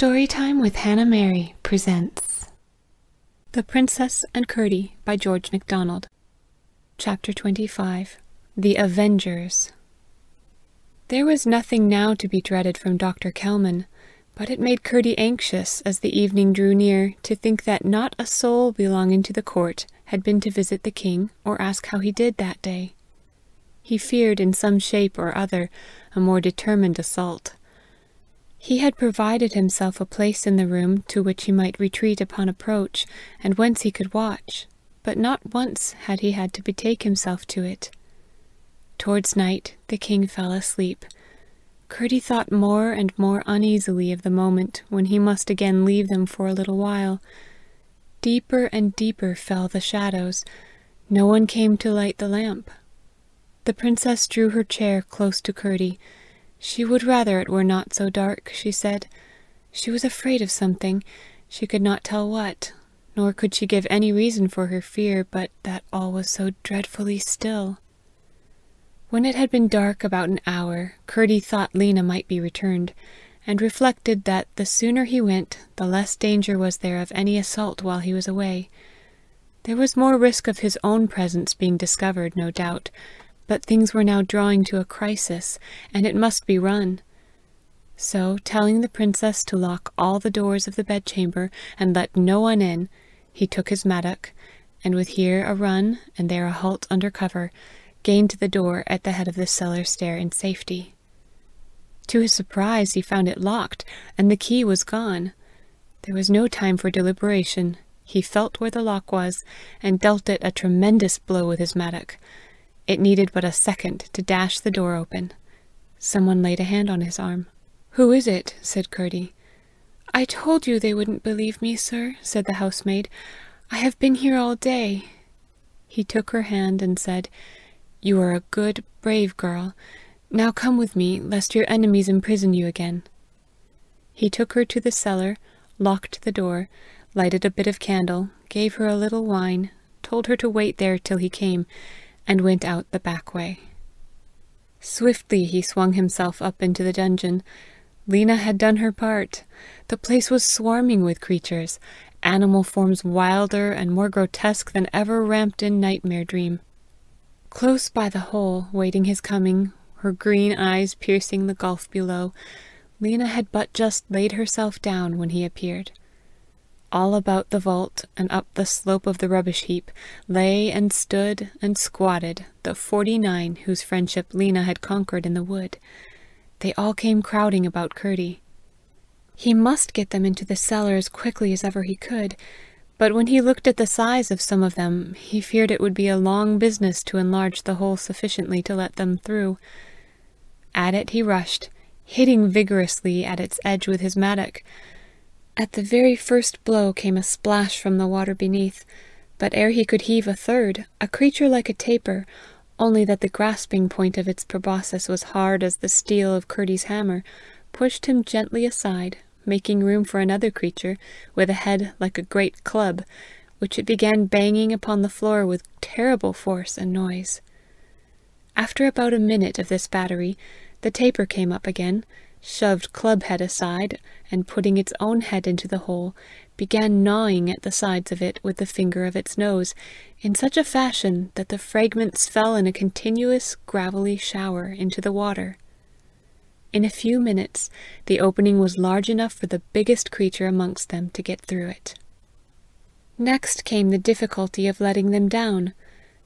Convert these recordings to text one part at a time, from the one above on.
Storytime with Hannah Mary presents The Princess and Curdie by George MacDonald. Chapter 25 The Avengers. There was nothing now to be dreaded from Dr. Kelman, but it made Curdie anxious, as the evening drew near, to think that not a soul belonging to the court had been to visit the king or ask how he did that day. He feared in some shape or other a more determined assault. He had provided himself a place in the room to which he might retreat upon approach, and whence he could watch, but not once had he had to betake himself to it. Towards night the king fell asleep. Curdie thought more and more uneasily of the moment when he must again leave them for a little while. Deeper and deeper fell the shadows. No one came to light the lamp. The princess drew her chair close to Curdie. She would rather it were not so dark, she said. She was afraid of something, she could not tell what, nor could she give any reason for her fear but that all was so dreadfully still. When it had been dark about an hour, Curdie thought Lena might be returned, and reflected that the sooner he went, the less danger was there of any assault while he was away. There was more risk of his own presence being discovered, no doubt, but things were now drawing to a crisis, and it must be run. So, telling the princess to lock all the doors of the bedchamber, and let no one in, he took his mattock, and with here a run, and there a halt under cover, gained the door at the head of the cellar stair in safety. To his surprise, he found it locked, and the key was gone. There was no time for deliberation. He felt where the lock was, and dealt it a tremendous blow with his mattock. It needed but a second to dash the door open. Some one laid a hand on his arm. "Who is it?" said Curdie. "I told you they wouldn't believe me, sir," said the housemaid. "I have been here all day." He took her hand and said, "You are a good, brave girl. Now come with me, lest your enemies imprison you again." He took her to the cellar, locked the door, lighted a bit of candle, gave her a little wine, told her to wait there till he came, and went out the back way. Swiftly he swung himself up into the dungeon. Lena had done her part. The place was swarming with creatures, animal forms wilder and more grotesque than ever ramped in nightmare dream. Close by the hole, waiting his coming, her green eyes piercing the gulf below, Lena had but just laid herself down when he appeared. All about the vault, and up the slope of the rubbish heap, lay and stood and squatted the forty nine whose friendship Lena had conquered in the wood. They all came crowding about Curdie. He must get them into the cellar as quickly as ever he could, but when he looked at the size of some of them, he feared it would be a long business to enlarge the hole sufficiently to let them through. At it he rushed, hitting vigorously at its edge with his mattock. At the very first blow came a splash from the water beneath, but ere he could heave a third, a creature like a taper, only that the grasping point of its proboscis was hard as the steel of Curdie's hammer, pushed him gently aside, making room for another creature, with a head like a great club, which it began banging upon the floor with terrible force and noise. After about a minute of this battery, the taper came up again, shoved Club head aside, and putting its own head into the hole, began gnawing at the sides of it with the finger of its nose, in such a fashion that the fragments fell in a continuous gravelly shower into the water. In a few minutes the opening was large enough for the biggest creature amongst them to get through it. Next came the difficulty of letting them down.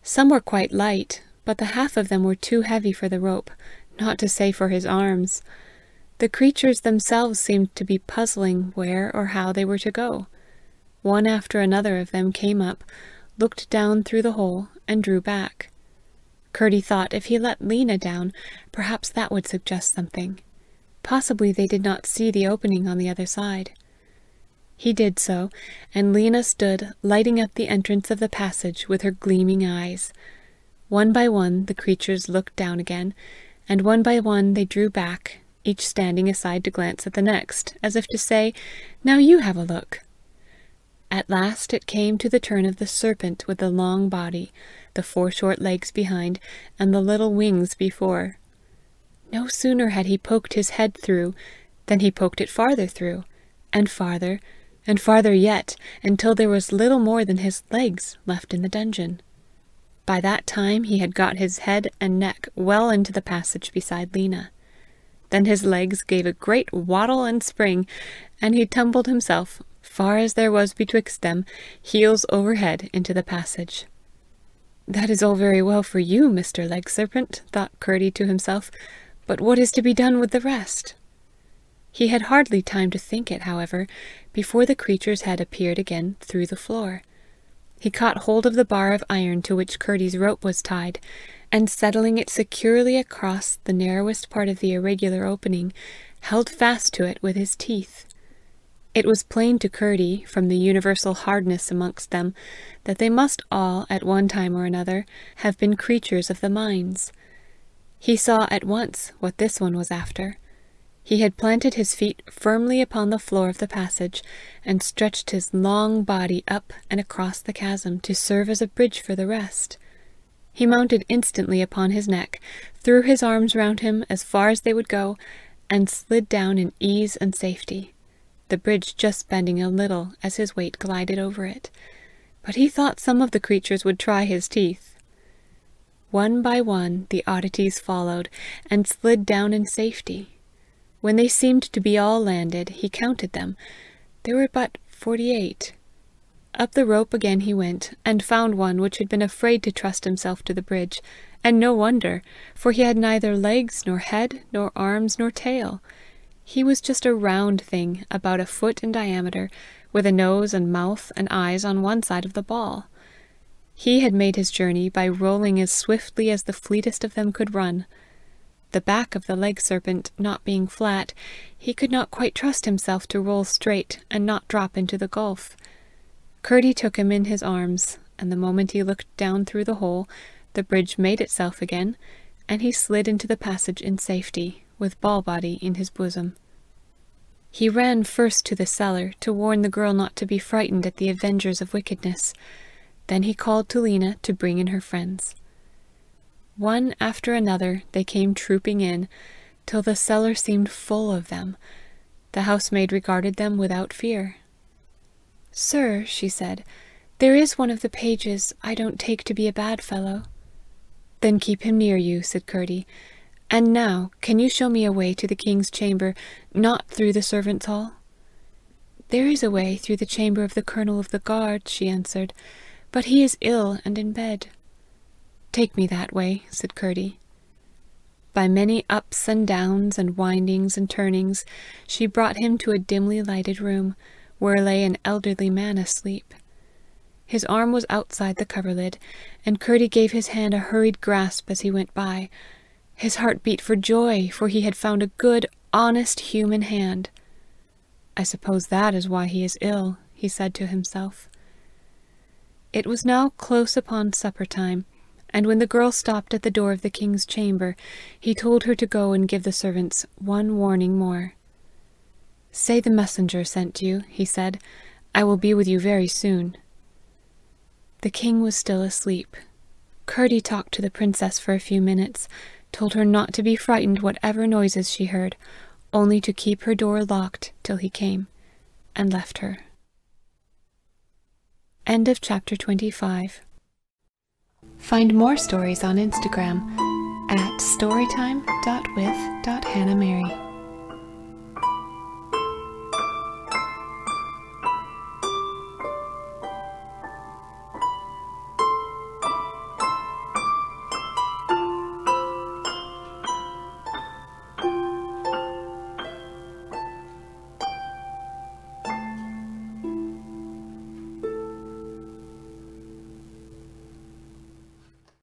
Some were quite light, but the half of them were too heavy for the rope, not to say for his arms. The creatures themselves seemed to be puzzling where or how they were to go. One after another of them came up, looked down through the hole, and drew back. Curdie thought if he let Lena down, perhaps that would suggest something. Possibly they did not see the opening on the other side. He did so, and Lena stood, lighting up the entrance of the passage with her gleaming eyes. One by one the creatures looked down again, and one by one they drew back each standing aside to glance at the next, as if to say, Now you have a look. At last it came to the turn of the serpent with the long body, the four short legs behind, and the little wings before. No sooner had he poked his head through than he poked it farther through, and farther, and farther yet, until there was little more than his legs left in the dungeon. By that time he had got his head and neck well into the passage beside Lena. Then his legs gave a great waddle and spring, and he tumbled himself, far as there was betwixt them, heels over head, into the passage. That is all very well for you, Mr. Leg Serpent, thought Curdie to himself, but what is to be done with the rest? He had hardly time to think it, however, before the creature's head appeared again through the floor. He caught hold of the bar of iron to which Curdie's rope was tied, and settling it securely across the narrowest part of the irregular opening, held fast to it with his teeth. It was plain to Curdie, from the universal hardness amongst them, that they must all, at one time or another, have been creatures of the mines. He saw at once what this one was after. He had planted his feet firmly upon the floor of the passage, and stretched his long body up and across the chasm to serve as a bridge for the rest. He mounted instantly upon his neck, threw his arms round him as far as they would go, and slid down in ease and safety, the bridge just bending a little as his weight glided over it. But he thought some of the creatures would try his teeth. One by one the oddities followed, and slid down in safety. When they seemed to be all landed, he counted them. There were but forty-eight. Up the rope again he went, and found one which had been afraid to trust himself to the bridge, and no wonder, for he had neither legs, nor head, nor arms, nor tail. He was just a round thing, about a foot in diameter, with a nose and mouth and eyes on one side of the ball. He had made his journey by rolling as swiftly as the fleetest of them could run. The back of the leg serpent not being flat, he could not quite trust himself to roll straight and not drop into the gulf. Curdie took him in his arms, and the moment he looked down through the hole, the bridge made itself again, and he slid into the passage in safety, with Ballbody in his bosom. He ran first to the cellar, to warn the girl not to be frightened at the avengers of wickedness. Then he called to Lena to bring in her friends. One after another they came trooping in, till the cellar seemed full of them. The housemaid regarded them without fear, 'Sir,' she said, "there is one of the pages I don't take to be a bad fellow. Then keep him near you,' said Curdie. "And now, can you show me a way to the king's chamber, not through the servants' hall? There is a way through the chamber of the colonel of the guard,' she answered. "But he is ill and in bed. Take me that way,' said Curdie. By many ups and downs, and windings and turnings, she brought him to a dimly lighted room where lay an elderly man asleep. His arm was outside the coverlid, and Curdie gave his hand a hurried grasp as he went by. His heart beat for joy, for he had found a good, honest human hand. I suppose that is why he is ill, he said to himself. It was now close upon supper time, and when the girl stopped at the door of the king's chamber, he told her to go and give the servants one warning more. 'Say the messenger sent you,' he said. "I will be with you very soon.' The king was still asleep. Curdie talked to the princess for a few minutes, told her not to be frightened whatever noises she heard, only to keep her door locked till he came, and left her. End of chapter 25. Find more stories on Instagram at storytime.with.hannahmary.